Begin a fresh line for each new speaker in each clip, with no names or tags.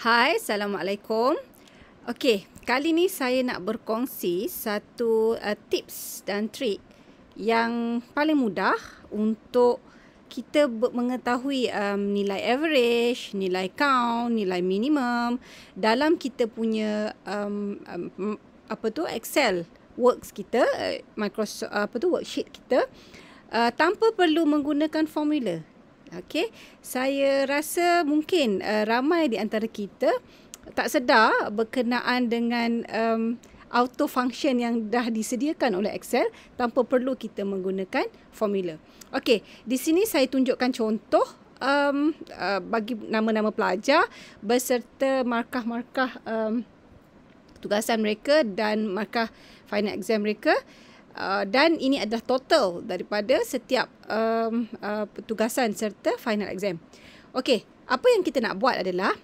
Hai, Assalamualaikum. Okey, kali ni saya nak berkongsi satu uh, tips dan trik yang paling mudah untuk kita mengetahui um, nilai average, nilai count, nilai minimum dalam kita punya um, um, apa tu Excel works kita, eh, Microsoft apa tu worksheet kita uh, tanpa perlu menggunakan formula. Okey, saya rasa mungkin uh, ramai di antara kita tak sedar berkenaan dengan um, auto function yang dah disediakan oleh Excel tanpa perlu kita menggunakan formula. Okey, di sini saya tunjukkan contoh um, uh, bagi nama-nama pelajar beserta markah-markah um, tugasan mereka dan markah final exam mereka. Uh, dan ini adalah total daripada setiap um, uh, petugasan serta final exam. Okey, apa yang kita nak buat adalah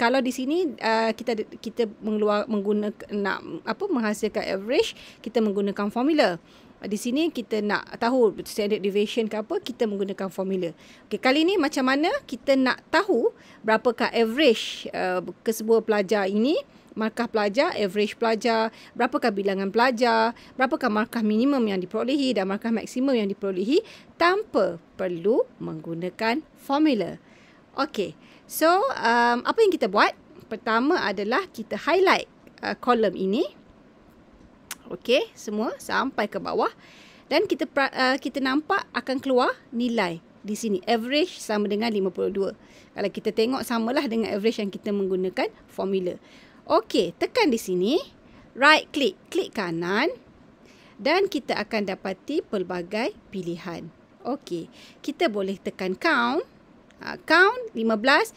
kalau di sini uh, kita kita mengeluar menggunakan nak apa menghasilkan average kita menggunakan formula uh, di sini kita nak tahu standard deviation ke apa kita menggunakan formula. Okey kali ini macam mana kita nak tahu berapakah average uh, kesemua pelajar ini markah pelajar, average pelajar, berapakah bilangan pelajar, berapakah markah minimum yang diperolehi dan markah maksimum yang diperolehi tanpa perlu menggunakan formula. Okey, so um, apa yang kita buat? Pertama adalah kita highlight uh, kolom ini. Okey, semua sampai ke bawah. Dan kita uh, kita nampak akan keluar nilai di sini. Average sama dengan 52. Kalau kita tengok samalah dengan average yang kita menggunakan formula. Okey, tekan di sini. Right click, klik kanan. Dan kita akan dapati pelbagai pilihan. Okey, kita boleh tekan count. Ha, count 15.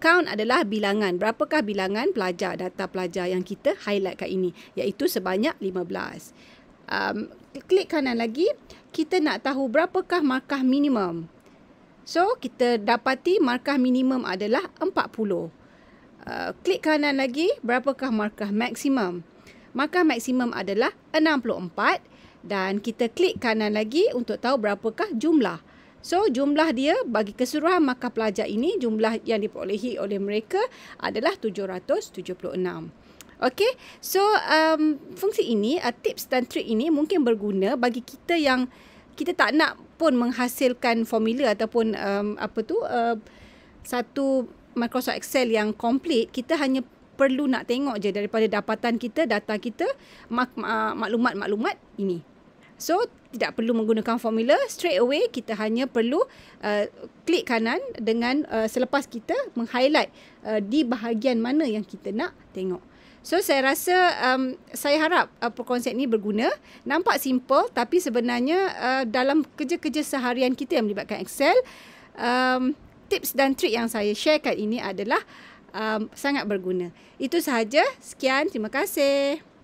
Count adalah bilangan. Berapakah bilangan pelajar, data pelajar yang kita highlight kat ini. Iaitu sebanyak 15. Um, klik kanan lagi. Kita nak tahu berapakah markah minimum. So, kita dapati markah minimum adalah 40 uh, klik kanan lagi berapakah markah maksimum. Markah maksimum adalah 64 dan kita klik kanan lagi untuk tahu berapakah jumlah. So jumlah dia bagi keseluruhan markah pelajar ini jumlah yang diperolehi oleh mereka adalah 776. Okay, so um, fungsi ini, uh, tips dan trik ini mungkin berguna bagi kita yang kita tak nak pun menghasilkan formula ataupun um, apa tu uh, satu Microsoft Excel yang complete, kita hanya perlu nak tengok je daripada dapatan kita, data kita, mak, maklumat-maklumat ini. So, tidak perlu menggunakan formula, straight away kita hanya perlu uh, klik kanan dengan uh, selepas kita meng-highlight uh, di bahagian mana yang kita nak tengok. So, saya rasa um, saya harap uh, konsep ni berguna. Nampak simple tapi sebenarnya uh, dalam kerja-kerja seharian kita yang melibatkan Excel, um, tips dan trik yang saya share kat ini adalah um, sangat berguna. Itu sahaja. Sekian. Terima kasih.